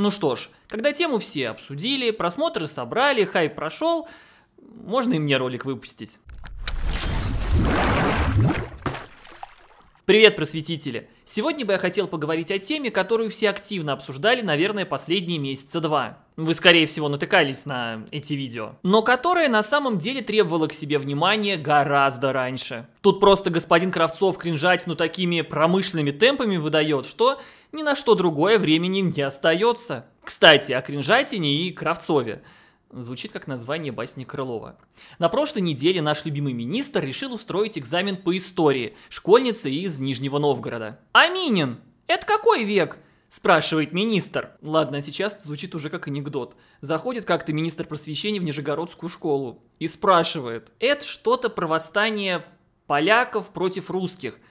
Ну что ж, когда тему все обсудили, просмотры собрали, хайп прошел, можно и мне ролик выпустить. Привет, просветители! Сегодня бы я хотел поговорить о теме, которую все активно обсуждали, наверное, последние месяца два. Вы, скорее всего, натыкались на эти видео. Но которая на самом деле требовала к себе внимания гораздо раньше. Тут просто господин Кравцов Кринжать ну такими промышленными темпами выдает, что ни на что другое времени не остается. Кстати, о Кринжатине и Кравцове. Звучит как название басни Крылова. На прошлой неделе наш любимый министр решил устроить экзамен по истории школьницы из Нижнего Новгорода. Аминин! Это какой век? Спрашивает министр. Ладно, а сейчас звучит уже как анекдот. Заходит как-то министр просвещения в Нижегородскую школу и спрашивает. Это что-то про восстание поляков против русских –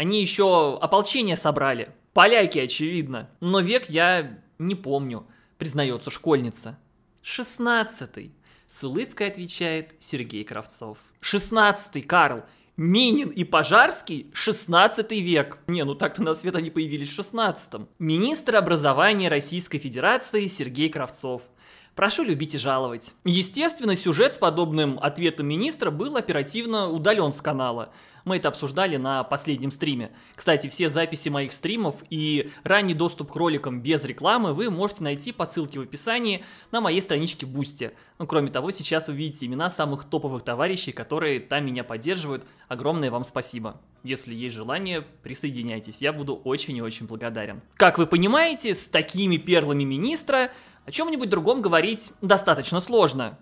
они еще ополчение собрали. Поляки, очевидно. Но век я не помню, признается школьница. Шестнадцатый. С улыбкой отвечает Сергей Кравцов. Шестнадцатый, Карл. Минин и Пожарский – 16 век. Не, ну так-то на свет они появились в 16 -м. Министр образования Российской Федерации Сергей Кравцов – Прошу любить и жаловать. Естественно, сюжет с подобным ответом министра был оперативно удален с канала. Мы это обсуждали на последнем стриме. Кстати, все записи моих стримов и ранний доступ к роликам без рекламы вы можете найти по ссылке в описании на моей страничке Бусти. Ну, кроме того, сейчас вы видите имена самых топовых товарищей, которые там меня поддерживают. Огромное вам спасибо. Если есть желание, присоединяйтесь. Я буду очень и очень благодарен. Как вы понимаете, с такими перлами министра о чем-нибудь другом говорить достаточно сложно.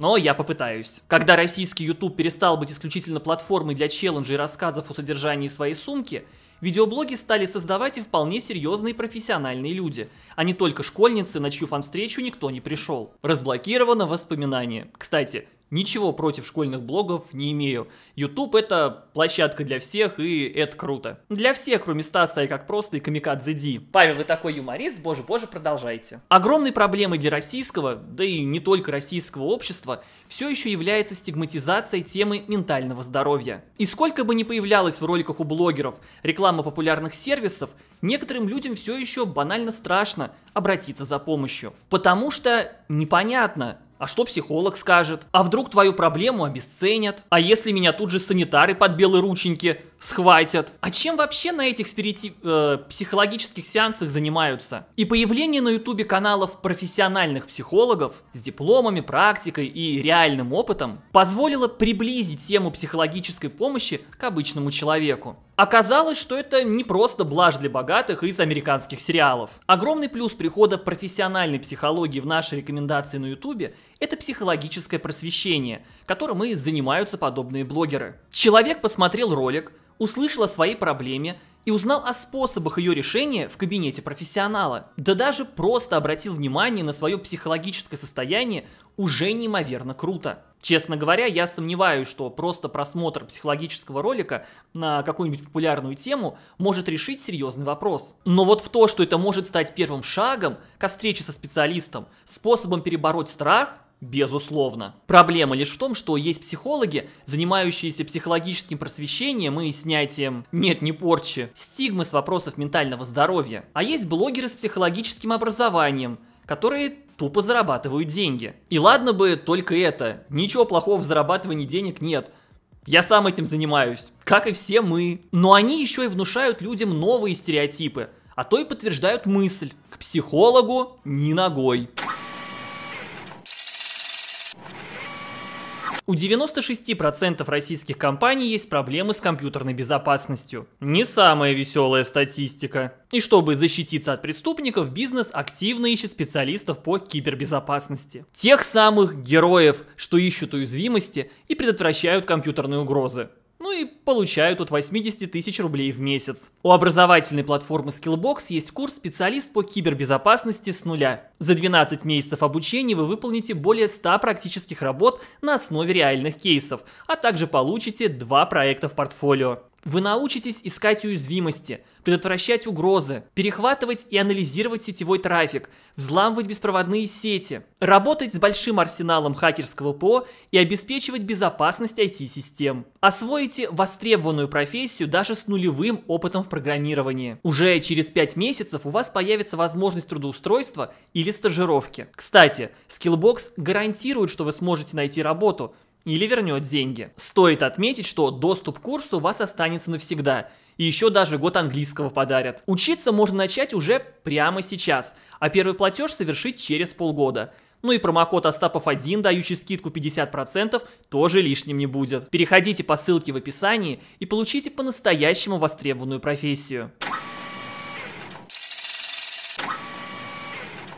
Но я попытаюсь. Когда российский YouTube перестал быть исключительно платформой для челленджей и рассказов о содержании своей сумки, видеоблоги стали создавать и вполне серьезные профессиональные люди, а не только школьницы, на чью фан-встречу никто не пришел. Разблокировано воспоминание. Кстати, Ничего против школьных блогов не имею. YouTube это площадка для всех, и это круто. Для всех, кроме Стаса и как просто, и Камикадзе Ди. Павел, вы такой юморист, боже-боже, продолжайте. Огромной проблемой для российского, да и не только российского общества, все еще является стигматизация темы ментального здоровья. И сколько бы ни появлялось в роликах у блогеров реклама популярных сервисов, некоторым людям все еще банально страшно обратиться за помощью. Потому что непонятно, а что психолог скажет? А вдруг твою проблему обесценят? А если меня тут же санитары под белые рученьки схватят? А чем вообще на этих спирити... э, психологических сеансах занимаются? И появление на ютубе каналов профессиональных психологов с дипломами, практикой и реальным опытом позволило приблизить тему психологической помощи к обычному человеку. Оказалось, что это не просто блажь для богатых из американских сериалов. Огромный плюс прихода профессиональной психологии в наши рекомендации на ютубе – это психологическое просвещение, которым и занимаются подобные блогеры. Человек посмотрел ролик, услышал о своей проблеме и узнал о способах ее решения в кабинете профессионала. Да даже просто обратил внимание на свое психологическое состояние уже неимоверно круто. Честно говоря, я сомневаюсь, что просто просмотр психологического ролика на какую-нибудь популярную тему может решить серьезный вопрос. Но вот в то, что это может стать первым шагом ко встрече со специалистом, способом перебороть страх – Безусловно. Проблема лишь в том, что есть психологи, занимающиеся психологическим просвещением и снятием, нет, не порчи, стигмы с вопросов ментального здоровья. А есть блогеры с психологическим образованием, которые тупо зарабатывают деньги. И ладно бы только это, ничего плохого в зарабатывании денег нет, я сам этим занимаюсь, как и все мы. Но они еще и внушают людям новые стереотипы, а то и подтверждают мысль. К психологу ни ногой. У 96% российских компаний есть проблемы с компьютерной безопасностью. Не самая веселая статистика. И чтобы защититься от преступников, бизнес активно ищет специалистов по кибербезопасности. Тех самых героев, что ищут уязвимости и предотвращают компьютерные угрозы ну и получают от 80 тысяч рублей в месяц. У образовательной платформы Skillbox есть курс «Специалист по кибербезопасности с нуля». За 12 месяцев обучения вы выполните более 100 практических работ на основе реальных кейсов, а также получите два проекта в портфолио. Вы научитесь искать уязвимости, предотвращать угрозы, перехватывать и анализировать сетевой трафик, взламывать беспроводные сети, работать с большим арсеналом хакерского ПО и обеспечивать безопасность IT-систем. Освоите востребованную профессию даже с нулевым опытом в программировании. Уже через 5 месяцев у вас появится возможность трудоустройства или стажировки. Кстати, Skillbox гарантирует, что вы сможете найти работу – или вернет деньги. Стоит отметить, что доступ к курсу у вас останется навсегда, и еще даже год английского подарят. Учиться можно начать уже прямо сейчас, а первый платеж совершить через полгода. Ну и промокод Остапов1, дающий скидку 50%, тоже лишним не будет. Переходите по ссылке в описании и получите по-настоящему востребованную профессию.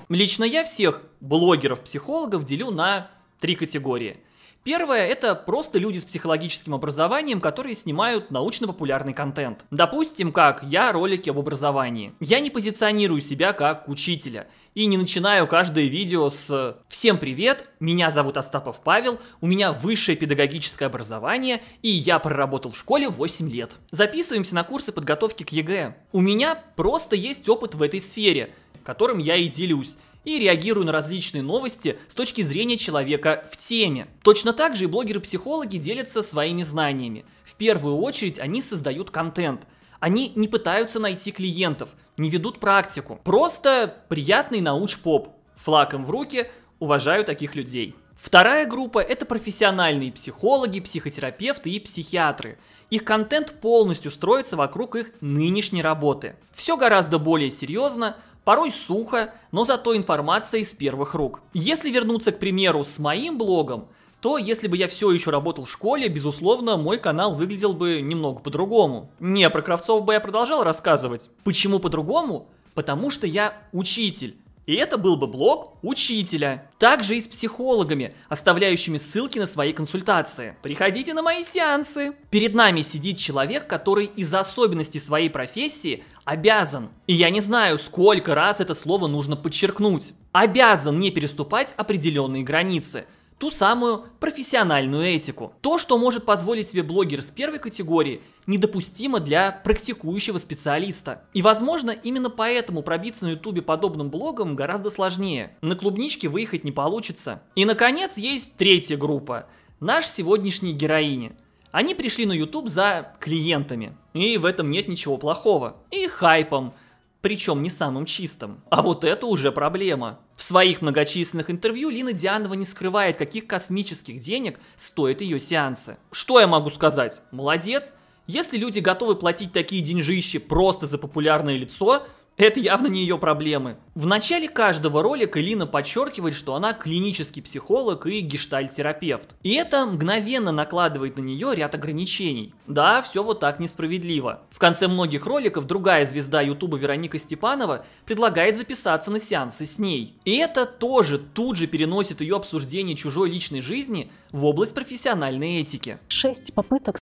Лично я всех блогеров-психологов делю на три категории – Первое – это просто люди с психологическим образованием, которые снимают научно-популярный контент. Допустим, как я ролики об образовании. Я не позиционирую себя как учителя и не начинаю каждое видео с «Всем привет, меня зовут Остапов Павел, у меня высшее педагогическое образование и я проработал в школе 8 лет». Записываемся на курсы подготовки к ЕГЭ. У меня просто есть опыт в этой сфере, которым я и делюсь и реагирую на различные новости с точки зрения человека в теме. Точно так же и блогеры-психологи делятся своими знаниями. В первую очередь они создают контент. Они не пытаются найти клиентов, не ведут практику. Просто приятный науч-поп. Флаком в руки, уважаю таких людей. Вторая группа – это профессиональные психологи, психотерапевты и психиатры. Их контент полностью строится вокруг их нынешней работы. Все гораздо более серьезно, Порой сухо, но зато информация из первых рук. Если вернуться, к примеру, с моим блогом, то если бы я все еще работал в школе, безусловно, мой канал выглядел бы немного по-другому. Не, про Кравцов бы я продолжал рассказывать. Почему по-другому? Потому что я учитель. И это был бы блог учителя. Также и с психологами, оставляющими ссылки на свои консультации. Приходите на мои сеансы. Перед нами сидит человек, который из-за особенностей своей профессии обязан. И я не знаю, сколько раз это слово нужно подчеркнуть. Обязан не переступать определенные границы ту самую профессиональную этику. То, что может позволить себе блогер с первой категории, недопустимо для практикующего специалиста. И возможно, именно поэтому пробиться на ютубе подобным блогом гораздо сложнее. На клубничке выехать не получится. И наконец есть третья группа. Наш сегодняшний героиня. Они пришли на YouTube за клиентами, и в этом нет ничего плохого. И хайпом, причем не самым чистым. А вот это уже проблема. В своих многочисленных интервью Лина Дианова не скрывает, каких космических денег стоят ее сеансы. Что я могу сказать? Молодец. Если люди готовы платить такие деньжищи просто за популярное лицо, это явно не ее проблемы. В начале каждого ролика Лина подчеркивает, что она клинический психолог и гештальтерапевт. И это мгновенно накладывает на нее ряд ограничений. Да, все вот так несправедливо. В конце многих роликов другая звезда ютуба Вероника Степанова предлагает записаться на сеансы с ней. И это тоже тут же переносит ее обсуждение чужой личной жизни в область профессиональной этики. Шесть попыток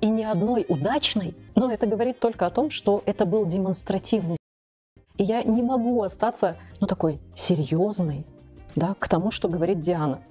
и ни одной удачной, но это говорит только о том, что это был демонстративный и я не могу остаться, ну, такой серьезной, да, к тому, что говорит Диана.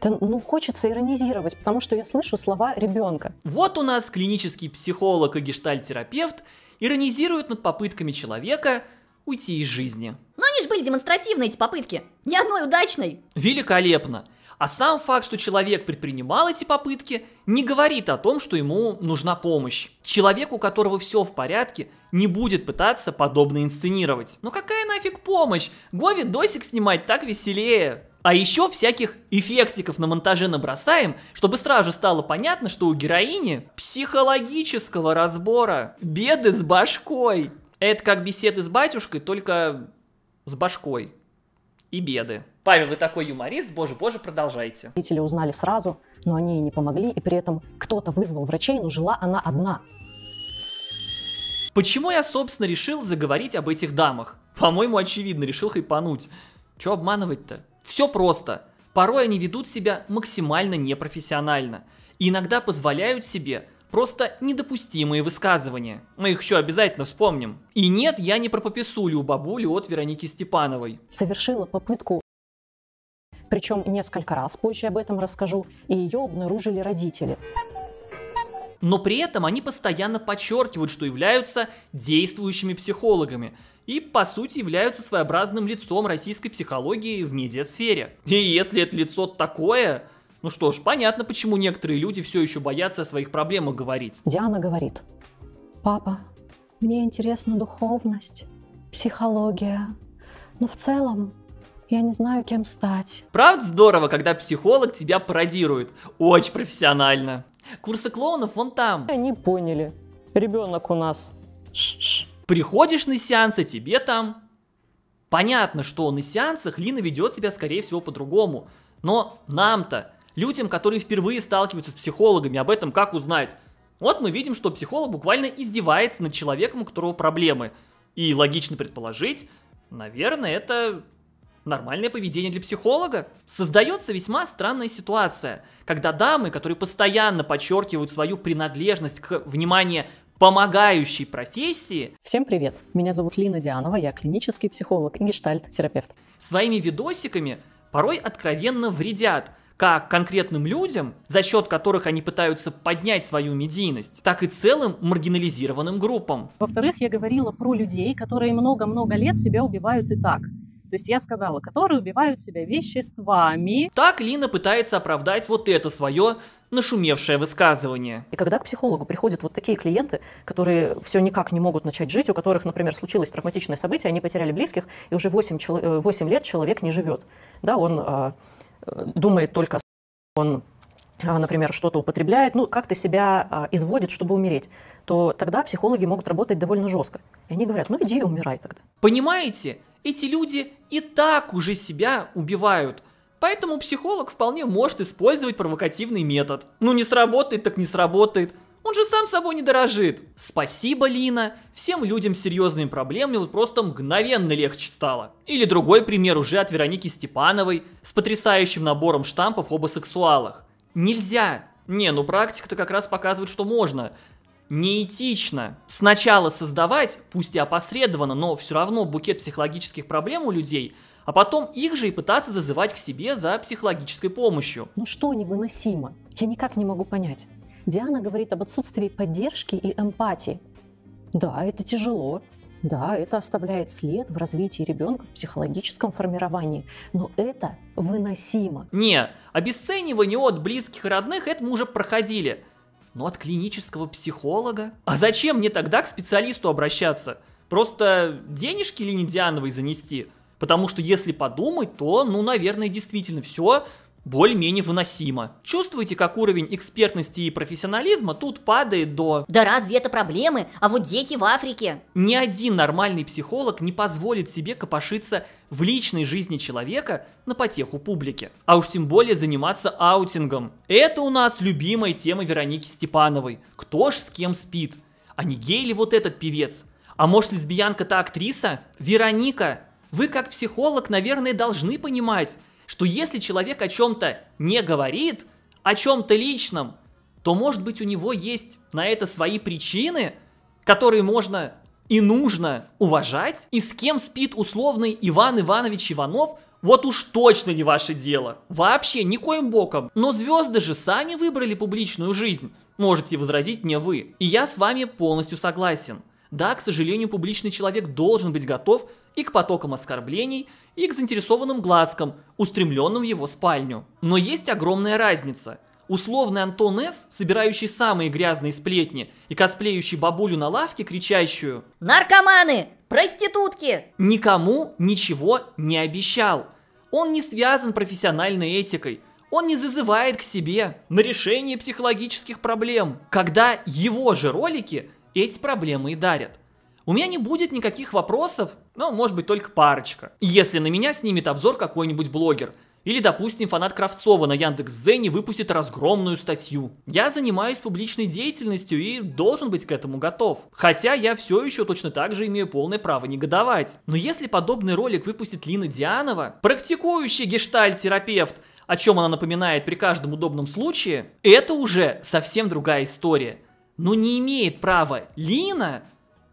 Да, ну, хочется иронизировать, потому что я слышу слова ребенка. Вот у нас клинический психолог и гештальтерапевт иронизирует над попытками человека уйти из жизни. Но они же были демонстративные, эти попытки. Ни одной удачной. Великолепно. А сам факт, что человек предпринимал эти попытки, не говорит о том, что ему нужна помощь. Человек, у которого все в порядке, не будет пытаться подобно инсценировать. Ну какая нафиг помощь? Гови досик снимать так веселее. А еще всяких эффектиков на монтаже набросаем, чтобы сразу стало понятно, что у героини психологического разбора. Беды с башкой. Это как беседы с батюшкой, только с башкой. И беды. Павел, вы такой юморист, боже, боже, продолжайте. Родители узнали сразу, но они ей не помогли, и при этом кто-то вызвал врачей, но жила она одна. Почему я, собственно, решил заговорить об этих дамах? По-моему, очевидно, решил хайпануть. Чё обманывать-то? Все просто. Порой они ведут себя максимально непрофессионально. И иногда позволяют себе просто недопустимые высказывания. Мы их еще обязательно вспомним. И нет, я не про пописулю у бабули от Вероники Степановой. Совершила попытку причем несколько раз, позже об этом расскажу, и ее обнаружили родители. Но при этом они постоянно подчеркивают, что являются действующими психологами и, по сути, являются своеобразным лицом российской психологии в медиасфере. И если это лицо такое, ну что ж, понятно, почему некоторые люди все еще боятся о своих проблемах говорить. Диана говорит, папа, мне интересна духовность, психология, но в целом я не знаю, кем стать. Правда здорово, когда психолог тебя пародирует. Очень профессионально. Курсы клоунов вон там. Они э, поняли. Ребенок у нас. Ш -ш. Приходишь на сеансы, тебе там... Понятно, что на сеансах Лина ведет себя, скорее всего, по-другому. Но нам-то, людям, которые впервые сталкиваются с психологами, об этом как узнать? Вот мы видим, что психолог буквально издевается над человеком, у которого проблемы. И логично предположить, наверное, это Нормальное поведение для психолога. Создается весьма странная ситуация, когда дамы, которые постоянно подчеркивают свою принадлежность к, внимание, помогающей профессии. Всем привет! Меня зовут Лина Дианова, я клинический психолог и гештальт-терапевт. Своими видосиками порой откровенно вредят как конкретным людям, за счет которых они пытаются поднять свою медийность, так и целым маргинализированным группам. Во-вторых, я говорила про людей, которые много-много лет себя убивают и так. То есть я сказала, которые убивают себя веществами. Так Лина пытается оправдать вот это свое нашумевшее высказывание. И когда к психологу приходят вот такие клиенты, которые все никак не могут начать жить, у которых, например, случилось травматичное событие, они потеряли близких, и уже 8, чел... 8 лет человек не живет. Да, он а, э, думает только о он а, например, что-то употребляет, ну, как-то себя а, изводит, чтобы умереть, то тогда психологи могут работать довольно жестко. И они говорят, ну, иди и умирай тогда. Понимаете, эти люди и так уже себя убивают. Поэтому психолог вполне может использовать провокативный метод. Ну не сработает, так не сработает. Он же сам собой не дорожит. Спасибо, Лина. Всем людям с серьезными проблемами вот просто мгновенно легче стало. Или другой пример уже от Вероники Степановой с потрясающим набором штампов оба сексуалах. Нельзя. Не, ну практика-то как раз показывает, что можно неэтично сначала создавать, пусть и опосредованно, но все равно букет психологических проблем у людей, а потом их же и пытаться зазывать к себе за психологической помощью. Ну что невыносимо? Я никак не могу понять. Диана говорит об отсутствии поддержки и эмпатии. Да, это тяжело. Да, это оставляет след в развитии ребенка в психологическом формировании, но это выносимо. Не, обесценивание от близких и родных это мы уже проходили но от клинического психолога? А зачем мне тогда к специалисту обращаться? Просто денежки Линедиановой занести? Потому что если подумать, то, ну, наверное, действительно все более-менее выносимо. Чувствуете, как уровень экспертности и профессионализма тут падает до... Да разве это проблемы? А вот дети в Африке. Ни один нормальный психолог не позволит себе копошиться в личной жизни человека на потеху публики. А уж тем более заниматься аутингом. Это у нас любимая тема Вероники Степановой. Кто ж с кем спит? А не гей ли вот этот певец? А может лесбиянка-то актриса? Вероника, вы как психолог, наверное, должны понимать, что если человек о чем-то не говорит, о чем-то личном, то, может быть, у него есть на это свои причины, которые можно и нужно уважать, и с кем спит условный Иван Иванович Иванов, вот уж точно не ваше дело. Вообще, никоим боком. Но звезды же сами выбрали публичную жизнь, можете возразить мне вы. И я с вами полностью согласен. Да, к сожалению, публичный человек должен быть готов и к потокам оскорблений, и к заинтересованным глазкам, устремленным в его спальню. Но есть огромная разница. Условный Антон С., собирающий самые грязные сплетни и косплеющий бабулю на лавке, кричащую «Наркоманы! Проститутки!» никому ничего не обещал. Он не связан профессиональной этикой, он не зазывает к себе на решение психологических проблем, когда его же ролики эти проблемы и дарят. У меня не будет никаких вопросов, ну, может быть, только парочка. Если на меня снимет обзор какой-нибудь блогер, или, допустим, фанат Кравцова на Яндекс.Зене выпустит разгромную статью. Я занимаюсь публичной деятельностью и должен быть к этому готов. Хотя я все еще точно так же имею полное право негодовать. Но если подобный ролик выпустит Лина Дианова, практикующий гештальт-терапевт, о чем она напоминает при каждом удобном случае, это уже совсем другая история. Но не имеет права Лина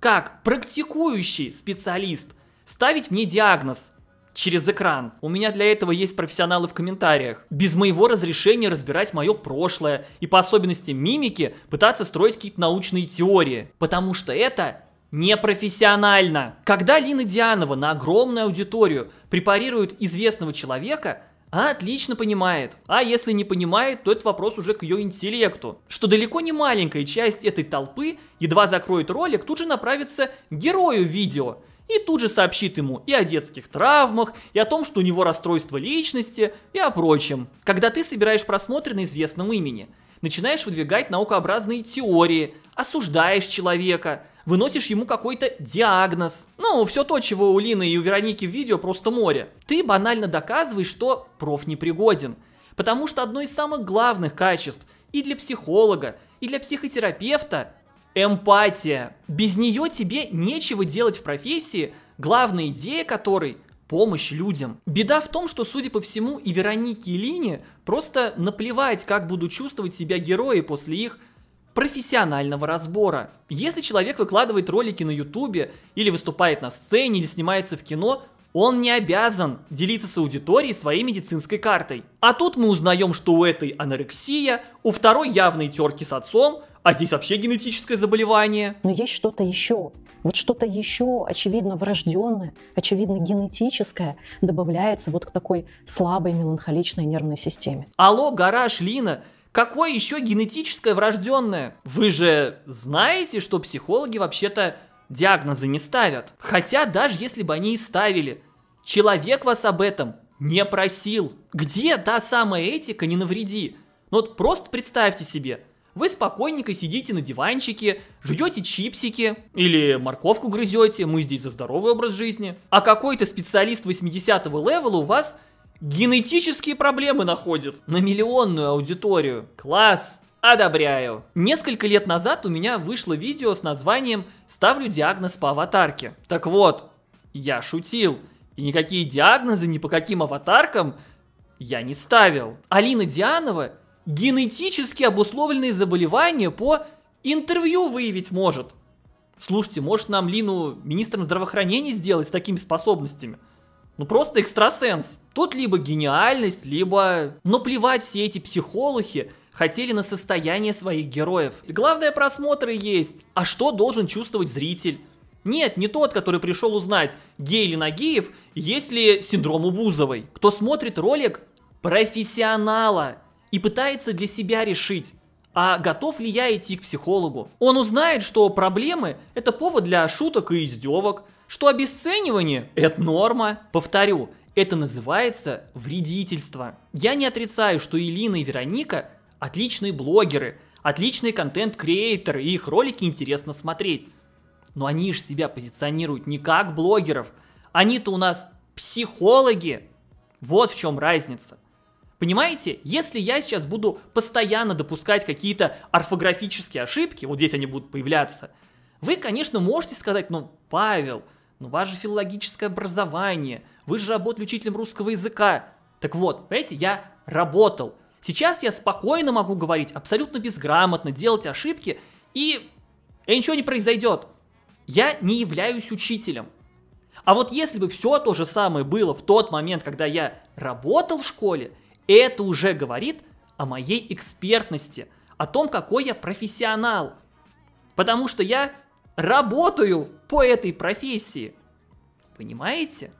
как практикующий специалист ставить мне диагноз через экран. У меня для этого есть профессионалы в комментариях. Без моего разрешения разбирать мое прошлое и по особенности мимики пытаться строить какие-то научные теории. Потому что это непрофессионально. Когда Лина Дианова на огромную аудиторию препарирует известного человека, а отлично понимает. А если не понимает, то это вопрос уже к ее интеллекту. Что далеко не маленькая часть этой толпы, едва закроет ролик, тут же направится герою видео. И тут же сообщит ему и о детских травмах, и о том, что у него расстройство личности, и о прочем. Когда ты собираешь просмотр на известном имени, начинаешь выдвигать наукообразные теории, осуждаешь человека – выносишь ему какой-то диагноз. Ну, все то, чего у Лины и у Вероники в видео просто море. Ты банально доказываешь, что проф непригоден. Потому что одно из самых главных качеств и для психолога, и для психотерапевта – эмпатия. Без нее тебе нечего делать в профессии, главная идея которой – помощь людям. Беда в том, что, судя по всему, и Веронике, и Лине просто наплевать, как будут чувствовать себя герои после их профессионального разбора. Если человек выкладывает ролики на ютубе, или выступает на сцене, или снимается в кино, он не обязан делиться с аудиторией своей медицинской картой. А тут мы узнаем, что у этой анорексия, у второй явные терки с отцом, а здесь вообще генетическое заболевание. Но есть что-то еще. Вот что-то еще, очевидно, врожденное, очевидно, генетическое добавляется вот к такой слабой меланхоличной нервной системе. Алло, гараж, Лина, Какое еще генетическое врожденное? Вы же знаете, что психологи вообще-то диагнозы не ставят. Хотя даже если бы они и ставили, человек вас об этом не просил. Где та самая этика «не навреди»? Ну вот просто представьте себе, вы спокойненько сидите на диванчике, жуете чипсики или морковку грызете, мы здесь за здоровый образ жизни, а какой-то специалист 80-го левела у вас генетические проблемы находит на миллионную аудиторию. Класс! Одобряю. Несколько лет назад у меня вышло видео с названием «Ставлю диагноз по аватарке». Так вот, я шутил. И никакие диагнозы ни по каким аватаркам я не ставил. Алина Дианова генетически обусловленные заболевания по интервью выявить может. Слушайте, может нам Лину министром здравоохранения сделать с такими способностями? Ну просто экстрасенс. Тут либо гениальность, либо... Но ну, плевать все эти психологи, хотели на состояние своих героев. Главное, просмотры есть. А что должен чувствовать зритель? Нет, не тот, который пришел узнать, гей или нагиев, есть ли синдром Убузовой. Кто смотрит ролик профессионала и пытается для себя решить, а готов ли я идти к психологу? Он узнает, что проблемы – это повод для шуток и издевок, что обесценивание – это норма. Повторю, это называется вредительство. Я не отрицаю, что Илина и Вероника – отличные блогеры, отличные контент-креаторы, и их ролики интересно смотреть. Но они же себя позиционируют не как блогеров. Они-то у нас психологи. Вот в чем разница. Понимаете, если я сейчас буду постоянно допускать какие-то орфографические ошибки, вот здесь они будут появляться, вы, конечно, можете сказать, ну, Павел – но ну, ваше же филологическое образование, вы же работали учителем русского языка. Так вот, понимаете, я работал. Сейчас я спокойно могу говорить, абсолютно безграмотно, делать ошибки, и, и ничего не произойдет. Я не являюсь учителем. А вот если бы все то же самое было в тот момент, когда я работал в школе, это уже говорит о моей экспертности, о том, какой я профессионал. Потому что я работаю по этой профессии. Понимаете?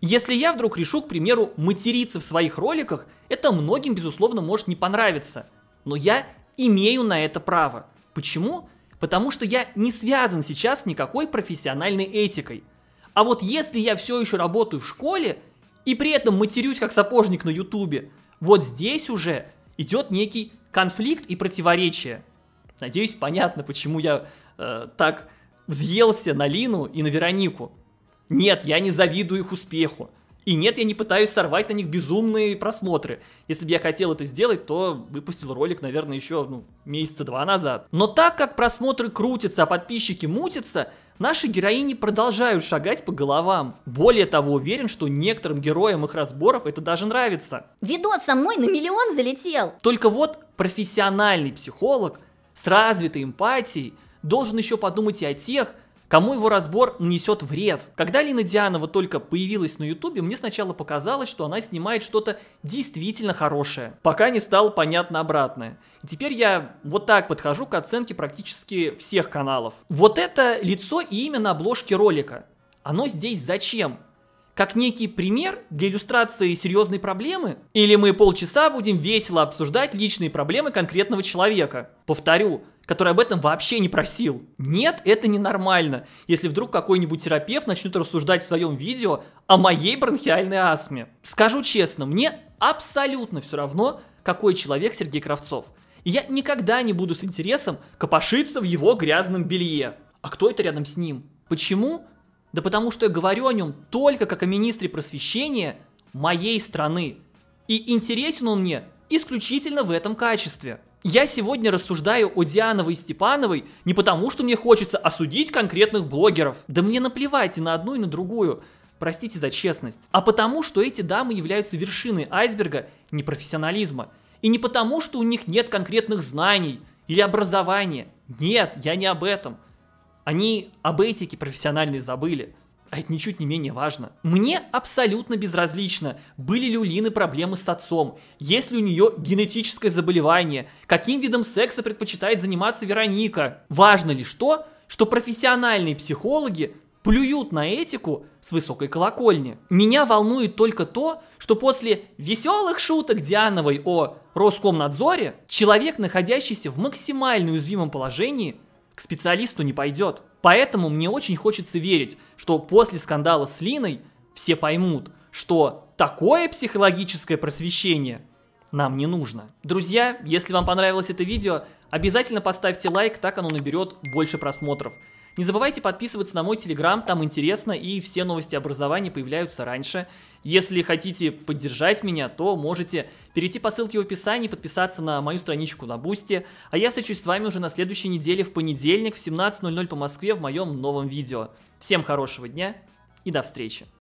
Если я вдруг решу, к примеру, материться в своих роликах, это многим, безусловно, может не понравиться. Но я имею на это право. Почему? Потому что я не связан сейчас никакой профессиональной этикой. А вот если я все еще работаю в школе и при этом матерюсь как сапожник на ютубе, вот здесь уже идет некий конфликт и противоречие. Надеюсь, понятно, почему я э, так взъелся на Лину и на Веронику. Нет, я не завидую их успеху. И нет, я не пытаюсь сорвать на них безумные просмотры. Если бы я хотел это сделать, то выпустил ролик, наверное, еще ну, месяца два назад. Но так как просмотры крутятся, а подписчики мутятся, наши героини продолжают шагать по головам. Более того, уверен, что некоторым героям их разборов это даже нравится. Видос со мной на миллион залетел. Только вот профессиональный психолог с развитой эмпатией должен еще подумать и о тех, кому его разбор нанесет вред. Когда Лина Дианова только появилась на ютубе, мне сначала показалось, что она снимает что-то действительно хорошее, пока не стало понятно обратное. теперь я вот так подхожу к оценке практически всех каналов. Вот это лицо и имя на обложке ролика. Оно здесь зачем? как некий пример для иллюстрации серьезной проблемы? Или мы полчаса будем весело обсуждать личные проблемы конкретного человека? Повторю, который об этом вообще не просил. Нет, это ненормально, если вдруг какой-нибудь терапевт начнет рассуждать в своем видео о моей бронхиальной астме. Скажу честно, мне абсолютно все равно, какой человек Сергей Кравцов. И я никогда не буду с интересом копошиться в его грязном белье. А кто это рядом с ним? Почему? Да потому что я говорю о нем только как о министре просвещения моей страны. И интересен он мне исключительно в этом качестве. Я сегодня рассуждаю о Диановой и Степановой не потому, что мне хочется осудить конкретных блогеров. Да мне наплевать и на одну, и на другую. Простите за честность. А потому, что эти дамы являются вершиной айсберга непрофессионализма. И не потому, что у них нет конкретных знаний или образования. Нет, я не об этом. Они об этике профессиональной забыли. А это ничуть не менее важно. Мне абсолютно безразлично, были ли у Лины проблемы с отцом, есть ли у нее генетическое заболевание, каким видом секса предпочитает заниматься Вероника. Важно лишь то, что профессиональные психологи плюют на этику с высокой колокольни. Меня волнует только то, что после веселых шуток Диановой о Роскомнадзоре, человек, находящийся в максимально уязвимом положении, к специалисту не пойдет. Поэтому мне очень хочется верить, что после скандала с Линой все поймут, что такое психологическое просвещение нам не нужно. Друзья, если вам понравилось это видео, обязательно поставьте лайк, так оно наберет больше просмотров. Не забывайте подписываться на мой телеграм, там интересно и все новости образования появляются раньше. Если хотите поддержать меня, то можете перейти по ссылке в описании, подписаться на мою страничку на Бусти. А я встречусь с вами уже на следующей неделе в понедельник в 17.00 по Москве в моем новом видео. Всем хорошего дня и до встречи!